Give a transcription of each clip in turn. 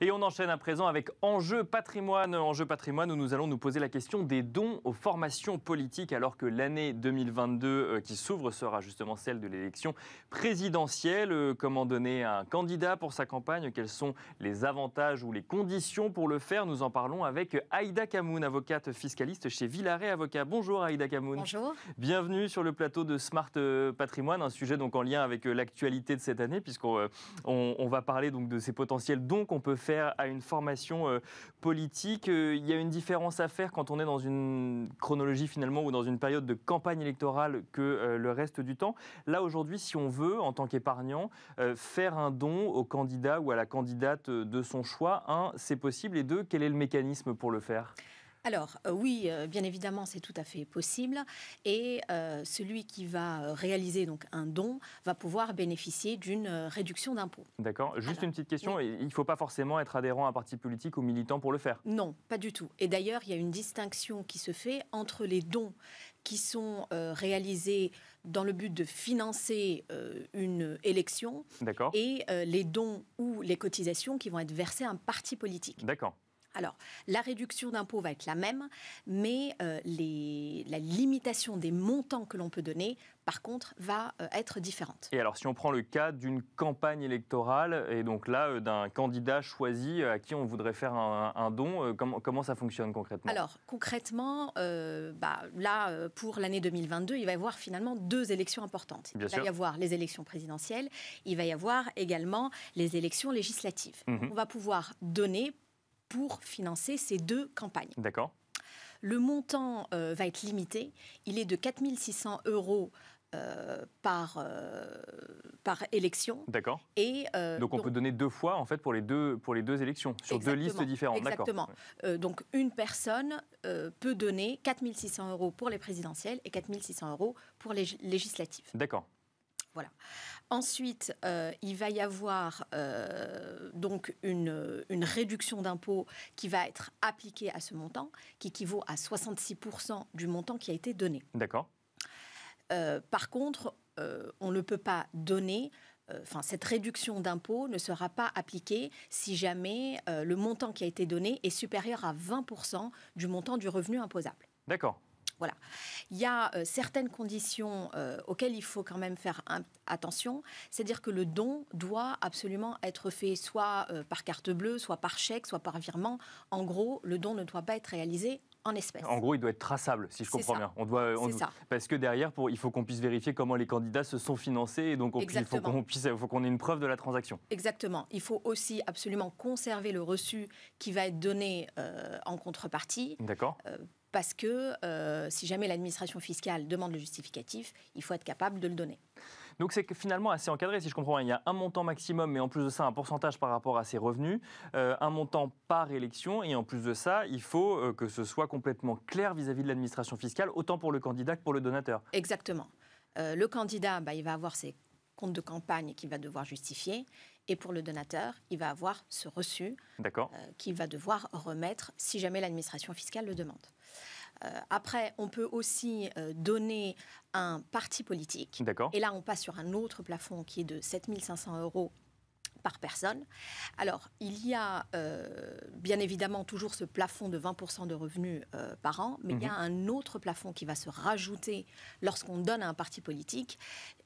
Et on enchaîne à présent avec Enjeu patrimoine. Enjeu patrimoine où nous allons nous poser la question des dons aux formations politiques alors que l'année 2022 euh, qui s'ouvre sera justement celle de l'élection présidentielle. Euh, comment donner un candidat pour sa campagne Quels sont les avantages ou les conditions pour le faire Nous en parlons avec Aïda Kamoun, avocate fiscaliste chez Villaret Avocat. Bonjour Aïda Kamoun. Bonjour. Bienvenue sur le plateau de Smart euh, Patrimoine, un sujet donc en lien avec l'actualité de cette année puisqu'on va parler donc de ces potentiels dons qu'on peut faire à une formation euh, politique. Euh, il y a une différence à faire quand on est dans une chronologie finalement ou dans une période de campagne électorale que euh, le reste du temps. Là aujourd'hui, si on veut, en tant qu'épargnant, faire un don au candidat ou à la candidate de son choix, un, c'est possible et deux, quel est le mécanisme pour le faire alors euh, oui, euh, bien évidemment, c'est tout à fait possible. Et euh, celui qui va réaliser donc un don va pouvoir bénéficier d'une réduction d'impôt. D'accord. Juste une petite question. Il ne faut pas forcément être adhérent à un parti politique ou militant pour le faire. Non, pas du tout. Et d'ailleurs, il y a une distinction qui se fait entre les dons qui sont réalisés dans le but de financer une élection et les dons ou les cotisations qui vont être versés à un parti politique. D'accord. Alors, la réduction d'impôts va être la même, mais euh, la limitation des montants que l'on peut donner, par contre, va euh, être différente. Et alors, si on prend le cas d'une campagne électorale, et donc là, euh, d'un candidat choisi à qui on voudrait faire un, don, comment, ça fonctionne concrètement Alors, concrètement, bah, là, pour l'année 2022, il va y avoir finalement deux élections importantes. il va y avoir les élections présidentielles, il va y avoir également les élections législatives. Mhm. On va pouvoir donner pour financer ces deux campagnes. D'accord. Le montant euh, va être limité. Il est de 4600 euros euh, par, euh, par élection. D'accord. Et donc on peut donner deux fois en fait pour les deux pour les deux élections sur deux listes différentes. Exactement. donc une personne peut donner 4600 euros pour les présidentielles et 4600 euros pour les législatives. D'accord. Voilà. Ensuite, euh, il va y avoir euh, donc une, réduction d'impôt qui va être appliquée à ce montant, qui équivaut à 66% du montant qui a été donné. D'accord. Euh, par contre, on ne peut pas donner enfin, cette réduction d'impôt ne sera pas appliquée si jamais le montant qui a été donné est supérieur à 20% du montant du revenu imposable. D'accord. Voilà. Il y a euh, certaines conditions euh, auxquelles il faut quand même faire attention, c'est-à-dire que le don doit absolument être fait soit euh, par carte bleue, soit par chèque, soit par virement. En gros, le don ne doit pas être réalisé en, espèces. en gros, il doit être traçable, si je comprends bien. On doit, ça. Parce que derrière, pour, il faut qu'on puisse vérifier comment les candidats se sont financés, et donc il faut qu'on puisse, faut qu'on ait une preuve de la transaction. Exactement. Il faut aussi absolument conserver le reçu qui va être donné en contrepartie. D'accord parce que euh, si jamais l'administration fiscale demande le justificatif, il faut être capable de le donner. Donc c'est finalement assez encadré, si je comprends bien. Il y a un montant maximum, mais en plus de ça, un pourcentage par rapport à ses revenus, euh, un montant par élection, et en plus de ça, il faut euh, que ce soit complètement clair vis-à-vis de l'administration fiscale, autant pour le candidat que pour le donateur. Exactement. le candidat, bah, il va avoir ses compte de campagne qu'il va devoir justifier. Et pour le donateur, il va avoir ce reçu euh, qu'il va devoir remettre si jamais l'administration fiscale le demande. Euh, après, on peut aussi euh, donner un parti politique. Et là, on passe sur un autre plafond qui est de 7500 euros par personne. Alors, il y a euh, bien évidemment toujours ce plafond de 20% de revenus euh, par an, mais il y a mhm. un autre plafond qui va se rajouter lorsqu'on donne à un parti politique.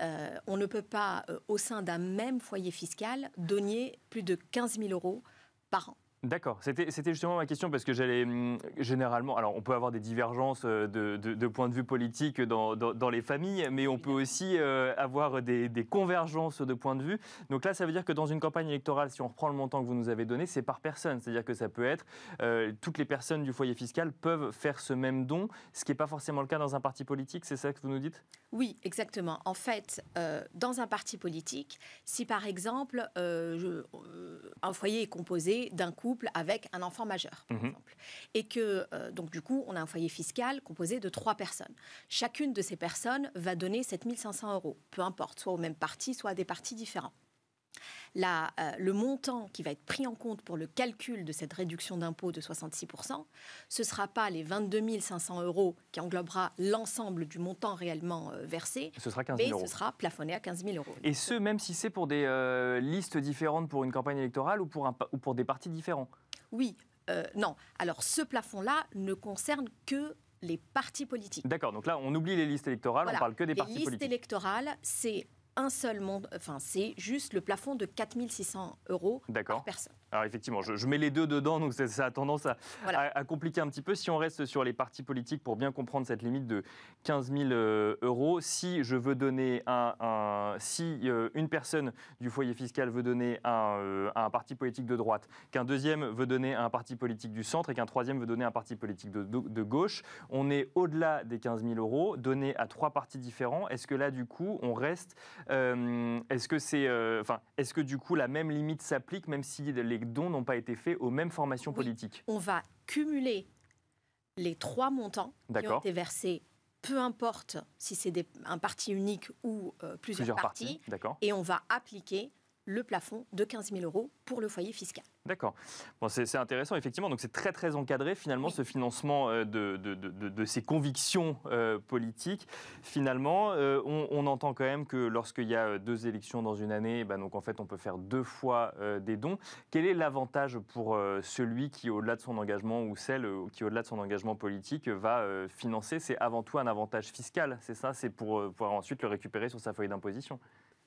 Euh, on ne peut pas, au sein d'un même foyer fiscal, donner plus de 15 000 euros par an. D'accord, c'était justement ma question parce que j'allais hum, généralement, alors on peut avoir des divergences euh, de, de, de points de vue politique dans, les familles, mais on peut aussi euh, avoir des, convergences de points de vue. Donc là, ça veut dire que dans une campagne électorale, si on reprend le montant que vous nous avez donné, c'est par personne, c'est-à-dire que ça peut être euh, toutes les personnes du foyer fiscal peuvent faire ce même don, ce qui n'est pas forcément le cas dans un parti politique, c'est ça que vous nous dites Oui, exactement. En fait, dans un parti politique, si par exemple un foyer est composé d'un coup avec un enfant majeur, mhm. Et que, euh, donc, du coup, on a un foyer fiscal composé de trois personnes. Chacune de ces personnes va donner 7500 euros, peu importe, soit aux mêmes parti, soit à des parties différents la, euh, le montant qui va être pris en compte pour le calcul de cette réduction d'impôt de 66%, ce ne sera pas les 22 500 euros qui englobera l'ensemble du montant réellement euh, versé, mais ce sera plafonné à 15 000 euros. Et ce, même si c'est pour des euh, listes différentes pour une campagne électorale ou pour, des partis différents Oui. non, alors ce plafond-là ne concerne que les partis politiques. D'accord, donc là on oublie les listes électorales, on parle que des partis politiques. Les listes électorales, c'est un seul monde, enfin c'est juste le plafond de 4600 euros par personne. Alors effectivement, je, mets les deux dedans, donc ça, a tendance à, compliquer un petit peu. Si on reste sur les partis politiques pour bien comprendre cette limite de 15 000 euh, euros, si je veux donner un, un si euh, une personne du foyer fiscal veut donner un, à euh, un parti politique de droite, qu'un deuxième veut donner à un parti politique du centre et qu'un troisième veut donner à un parti politique de, gauche, on est au-delà des 15 000 euros donnés à trois partis différents. Est-ce que là, du coup, on reste Est-ce que c'est, enfin, est-ce que du coup la même limite s'applique, même si les dont n'ont pas été faits aux mêmes formations politiques. On va cumuler les trois montants qui ont été versés, peu importe si c'est un parti unique ou euh, plusieurs, partis, et on va appliquer le plafond de 15 000 euros pour le foyer fiscal. D'accord. c'est intéressant, effectivement. Donc, c'est très, très encadré, finalement, ce financement euh, de, de, ces convictions euh, politiques. Finalement, euh, on, entend quand même que lorsqu'il y a deux élections dans une année, bah, donc, en fait, on peut faire deux fois des dons. Quel est l'avantage pour celui qui, au-delà de son engagement, ou celle qui, au-delà de son engagement politique, va financer C'est avant tout un avantage fiscal, c'est ça C'est pour pouvoir ensuite le récupérer sur sa feuille d'imposition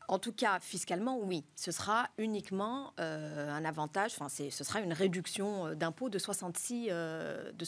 en tout cas, fiscalement, oui. Ce sera uniquement euh, un avantage, enfin, ce sera une réduction euh, d'impôt de 66, euh, de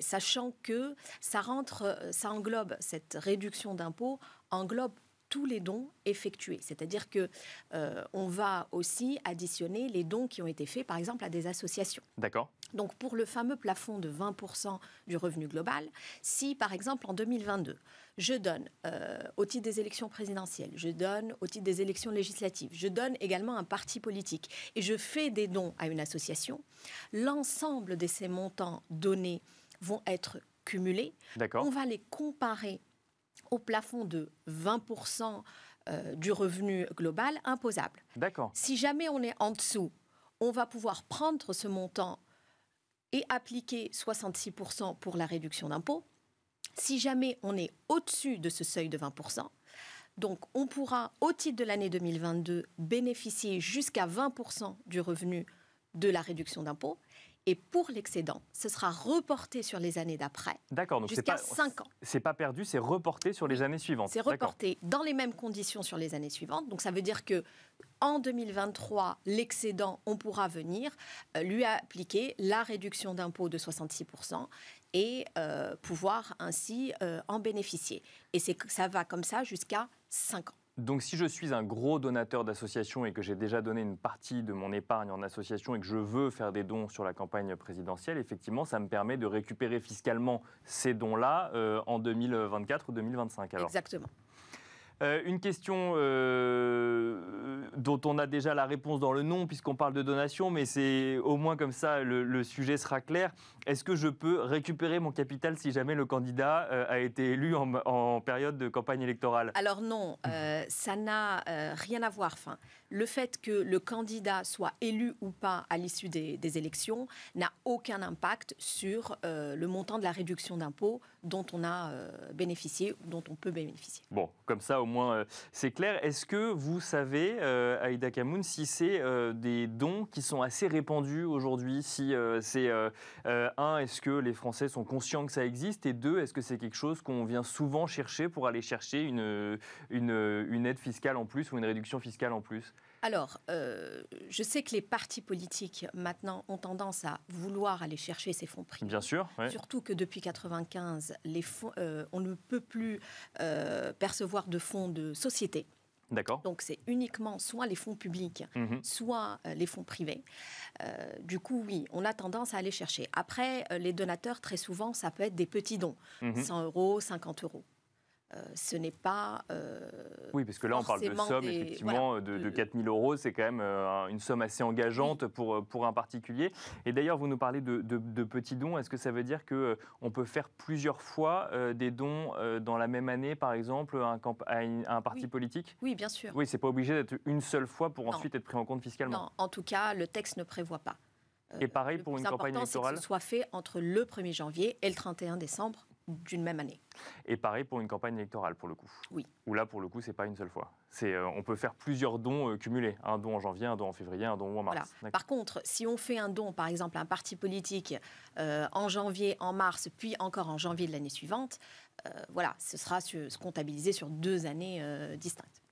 sachant que ça rentre, ça englobe cette réduction d'impôt, englobe tous les dons effectués. C'est-à-dire que euh, on va aussi additionner les dons qui ont été faits, par exemple, à des associations. D'accord. Donc pour le fameux plafond de 20% du revenu global, si par exemple en 2022, je donne euh, au titre des élections présidentielles, je donne au titre des élections législatives, je donne également un parti politique et je fais des dons à une association, l'ensemble de ces montants donnés vont être cumulés. d'accord On va les comparer au plafond de 20% euh, du revenu global imposable. D'accord. Si jamais on est en dessous, on va pouvoir prendre ce montant et appliquer 66% pour la réduction d'impôt. Si jamais on est au-dessus de ce seuil de 20%, donc on pourra, au titre de l'année 2022, bénéficier jusqu'à 20% du revenu de la réduction d'impôt. Et pour l'excédent, ce sera reporté sur les années d'après. D'accord, donc jusqu'à 5 ans. C'est pas perdu, c'est reporté sur les années suivantes. C'est reporté dans les mêmes conditions sur les années suivantes. Donc ça veut dire que en 2023, l'excédent, on pourra venir euh, lui appliquer la réduction d'impôt de 66% et euh, pouvoir ainsi euh, en bénéficier. Et ça va comme ça jusqu'à 5 ans. Donc si je suis un gros donateur d'association et que j'ai déjà donné une partie de mon épargne en association et que je veux faire des dons sur la campagne présidentielle, effectivement, ça me permet de récupérer fiscalement ces dons-là euh, en 2024 ou 2025. Exactement. Euh, une question euh, dont on a déjà la réponse dans le nom, puisqu'on parle de donation, mais c'est au moins comme ça le, sujet sera clair. Est-ce que je peux récupérer mon capital si jamais le candidat euh, a été élu en, période de campagne électorale Alors non, ça n'a rien à voir. le fait que le candidat soit élu ou pas à l'issue des, des élections n'a aucun impact sur le montant de la réduction d'impôts dont on a euh, bénéficié ou dont on peut bénéficier. Bon, comme ça au moins euh, c'est clair. Est-ce que vous savez, euh, Aïda Kamoun, si c'est des dons qui sont assez répandus aujourd'hui Si c'est un, est-ce que les Français sont conscients que ça existe Et deux, est-ce que c'est quelque chose qu'on vient souvent chercher pour aller chercher une, une aide fiscale en plus ou une réduction fiscale en plus alors, euh, je sais que les partis politiques, maintenant, ont tendance à vouloir aller chercher ces fonds privés. Bien sûr. Surtout que depuis 1995, euh, on ne peut plus euh, percevoir de fonds de société. D'accord. Donc c'est uniquement soit les fonds publics, mhm. soit les fonds privés. du coup, oui, on a tendance à aller chercher. Après, les donateurs, très souvent, ça peut être des petits dons, 100 mhm. euros, 50 euros. Euh, ce n'est pas. Euh, oui, parce que là, on parle de somme, effectivement, de, 4 000 euros. C'est quand même euh, une somme assez engageante pour, pour un particulier. Et d'ailleurs, vous nous parlez de, de, petits dons. Est-ce que ça veut dire qu'on on peut faire plusieurs fois des dons dans la même année, par exemple, à un, un parti politique Oui, bien sûr. Oui, c'est pas obligé d'être une seule fois pour ensuite être pris en compte fiscalement. Non, en tout cas, le texte ne prévoit pas. Et pareil pour une campagne électorale. Que ce soit fait entre le 1er janvier et le 31 décembre d'une même année. Et pareil pour une campagne électorale, pour le coup. Oui. Où là, pour le coup, c'est pas une seule fois. C'est, euh, on peut faire plusieurs dons euh, cumulés. Un don en janvier, un don en février, un don en mars. Par contre, si on fait un don, par exemple, à un parti politique euh, en janvier, en mars, puis encore en janvier de l'année suivante, voilà, ce sera comptabilisé sur deux années distinctes.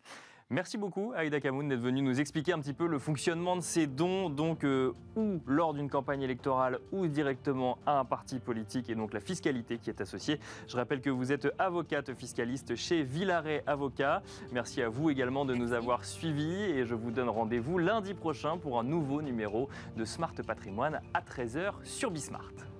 Merci beaucoup Aïda Kamoun d'être venue nous expliquer un petit peu le fonctionnement de ces dons, donc euh, ou lors d'une campagne électorale ou directement à un parti politique et donc la fiscalité qui est associée. Je rappelle que vous êtes avocate fiscaliste chez Villaret Avocat. Merci à vous également de nous avoir suivis et je vous donne rendez-vous lundi prochain pour un nouveau numéro de Smart Patrimoine à 13h sur Bismart.